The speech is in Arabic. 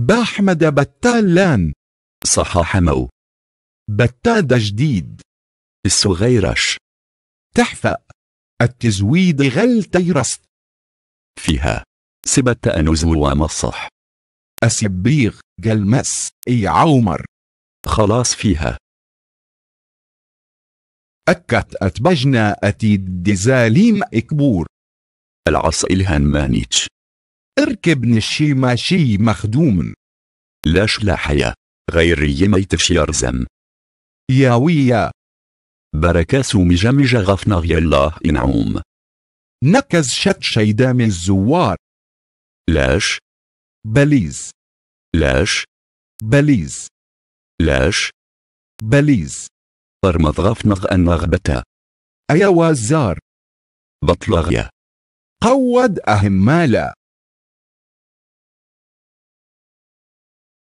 بأحمد بتالان صحاح مو بتاد جديد الصغيرش تحفأ التزويد غل تيرست فيها سبت أنزو ومصح أسبيغ جلمس إي عومر خلاص فيها أكت أتبجنا أتيد دزاليم إكبور العص الهنمانيتش اركب نشي ماشي مخدوم لاش حيا غير يميت شيارزم يا ويا بركاس مجمج غفنا الله إنعوم نكز شت شيدام الزوار لاش بليز لاش بليز لاش بليز برمض غفنغ أن غبتا أيا وزار بطلغيا قود أهمالا